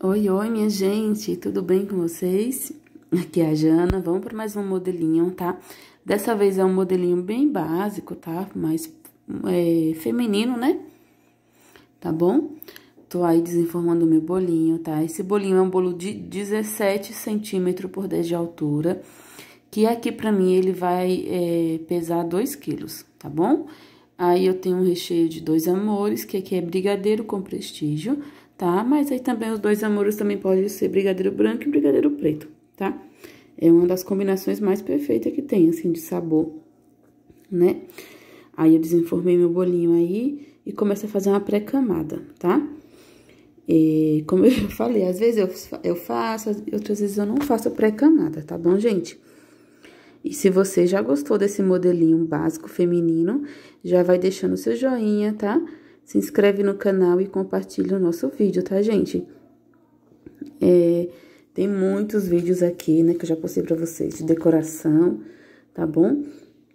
Oi, oi, minha gente, tudo bem com vocês? Aqui é a Jana, vamos para mais um modelinho, tá? Dessa vez é um modelinho bem básico, tá? Mais é, feminino, né? Tá bom? Tô aí desenformando o meu bolinho, tá? Esse bolinho é um bolo de 17 centímetros por 10 de altura, que aqui pra mim ele vai é, pesar 2 quilos, tá bom? Aí eu tenho um recheio de dois amores, que aqui é brigadeiro com prestígio, tá? Mas aí também os dois amores também podem ser brigadeiro branco e brigadeiro preto, tá? É uma das combinações mais perfeitas que tem, assim, de sabor, né? Aí eu desenformei meu bolinho aí e começo a fazer uma pré-camada, tá? E, como eu já falei, às vezes eu, eu faço, outras vezes eu não faço pré-camada, tá bom, gente? E se você já gostou desse modelinho básico feminino, já vai deixando seu joinha, tá? Tá? se inscreve no canal e compartilha o nosso vídeo, tá, gente? É, tem muitos vídeos aqui, né, que eu já postei pra vocês de decoração, tá bom?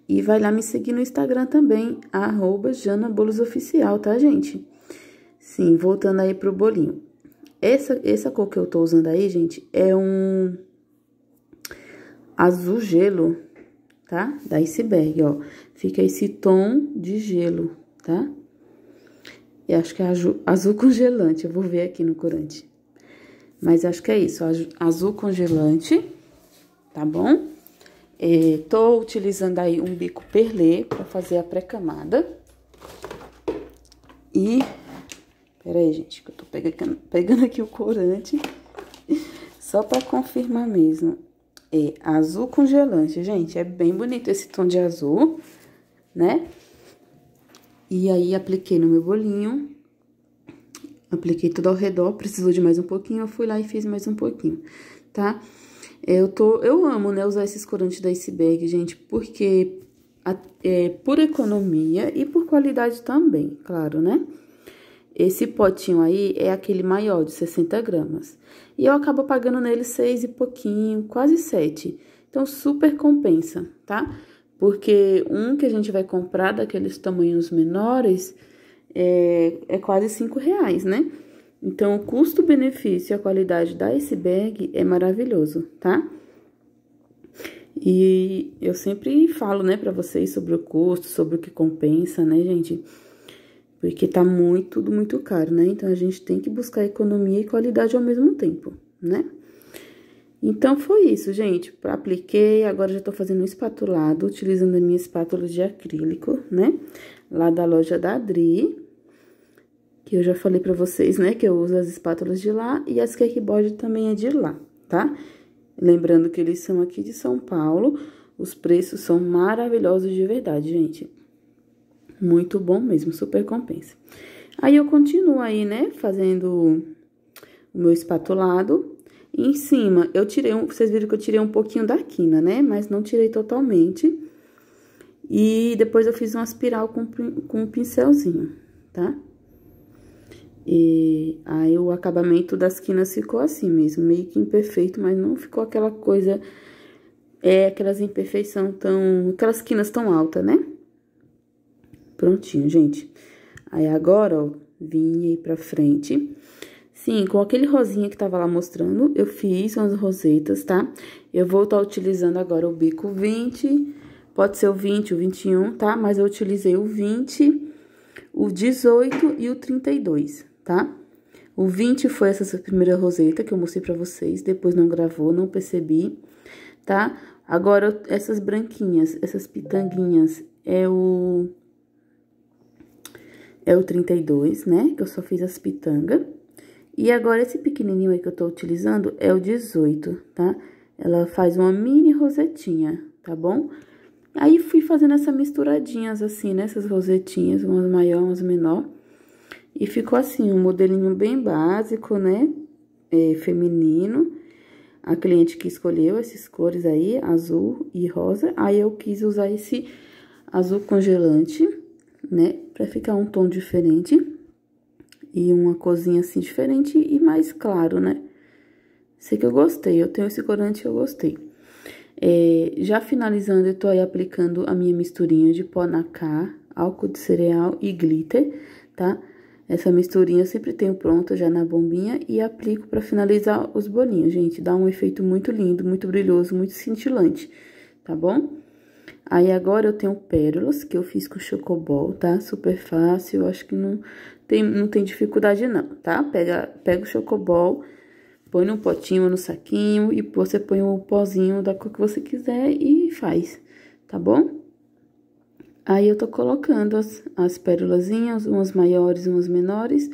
E vai lá me seguir no Instagram também, arroba janabolosoficial, tá, gente? Sim, voltando aí pro bolinho. Essa, essa cor que eu tô usando aí, gente, é um azul gelo, tá? Da iceberg, ó. Fica esse tom de gelo, tá? E acho que é azul congelante. Eu vou ver aqui no corante. Mas acho que é isso, azul congelante, tá bom? É, tô utilizando aí um bico perlê pra fazer a pré-camada. E... Pera aí, gente, que eu tô pegando, pegando aqui o corante. Só pra confirmar mesmo. É azul congelante, gente. É bem bonito esse tom de azul, né? E aí, apliquei no meu bolinho, apliquei tudo ao redor, precisou de mais um pouquinho, eu fui lá e fiz mais um pouquinho, tá? Eu tô, eu amo, né, usar esses corantes da iceberg, gente, porque a, é, por economia e por qualidade também, claro, né? Esse potinho aí é aquele maior, de 60 gramas. E eu acabo pagando nele seis e pouquinho, quase sete. Então, super compensa, tá? Tá? porque um que a gente vai comprar daqueles tamanhos menores é, é quase cinco reais, né? Então, o custo-benefício e a qualidade da iceberg é maravilhoso, tá? E eu sempre falo, né, para vocês sobre o custo, sobre o que compensa, né, gente? Porque tá muito, tudo muito caro, né? Então, a gente tem que buscar economia e qualidade ao mesmo tempo, né? Então, foi isso, gente. Apliquei, agora já tô fazendo um espatulado, utilizando a minha espátula de acrílico, né? Lá da loja da Adri, que eu já falei pra vocês, né? Que eu uso as espátulas de lá e as cakeboard também é de lá, tá? Lembrando que eles são aqui de São Paulo, os preços são maravilhosos de verdade, gente. Muito bom mesmo, super compensa. Aí, eu continuo aí, né, fazendo o meu espatulado em cima, eu tirei um, vocês viram que eu tirei um pouquinho da quina, né? Mas não tirei totalmente. E depois eu fiz uma espiral com, com um pincelzinho, tá? E aí o acabamento das quinas ficou assim mesmo, meio que imperfeito, mas não ficou aquela coisa, é, aquelas imperfeição tão, aquelas quinas tão altas, né? Prontinho, gente. Aí agora, ó, vim aí pra frente Sim, com aquele rosinha que tava lá mostrando, eu fiz umas rosetas, tá? Eu vou estar tá utilizando agora o bico 20, pode ser o 20, o 21, tá? Mas eu utilizei o 20, o 18 e o 32, tá? O 20 foi essa primeira roseta que eu mostrei pra vocês, depois não gravou, não percebi, tá? Agora, essas branquinhas, essas pitanguinhas, é o... É o 32, né? Que eu só fiz as pitangas. E agora, esse pequenininho aí que eu tô utilizando é o 18, tá? Ela faz uma mini rosetinha, tá bom? Aí, fui fazendo essas misturadinhas assim, né? Essas rosetinhas, umas maior, umas menor. E ficou assim, um modelinho bem básico, né? É, feminino. A cliente que escolheu essas cores aí, azul e rosa. Aí, eu quis usar esse azul congelante, né? Pra ficar um tom diferente e uma cozinha assim diferente e mais claro, né? Sei que eu gostei, eu tenho esse corante e eu gostei. É, já finalizando, eu tô aí aplicando a minha misturinha de pó na álcool de cereal e glitter, tá? Essa misturinha eu sempre tenho pronta já na bombinha e aplico para finalizar os bolinhos, gente. Dá um efeito muito lindo, muito brilhoso, muito cintilante, tá bom? Aí, agora eu tenho pérolas, que eu fiz com chocobol, tá? Super fácil, acho que não tem, não tem dificuldade não, tá? Pega, pega o chocobol, põe no potinho, no saquinho, e você põe o pozinho da cor que você quiser e faz, tá bom? Aí, eu tô colocando as, as pérolazinhas, umas maiores, umas menores,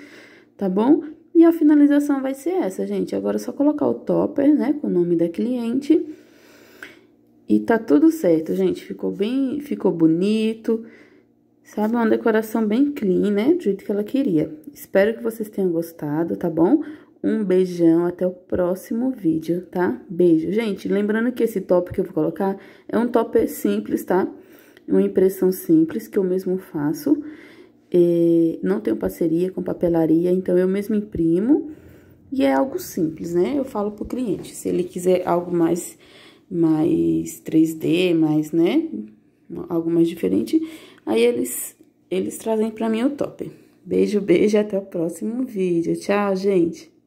tá bom? E a finalização vai ser essa, gente. Agora, é só colocar o topper, né, com o nome da cliente... E tá tudo certo, gente. Ficou bem, ficou bonito. Sabe, uma decoração bem clean, né? Do jeito que ela queria. Espero que vocês tenham gostado, tá bom? Um beijão, até o próximo vídeo, tá? Beijo. Gente, lembrando que esse top que eu vou colocar é um top simples, tá? Uma impressão simples que eu mesmo faço. E não tenho parceria com papelaria, então eu mesmo imprimo. E é algo simples, né? Eu falo pro cliente, se ele quiser algo mais mais 3D, mais, né? Algo mais diferente. Aí eles, eles trazem pra mim o top. Beijo, beijo até o próximo vídeo. Tchau, gente!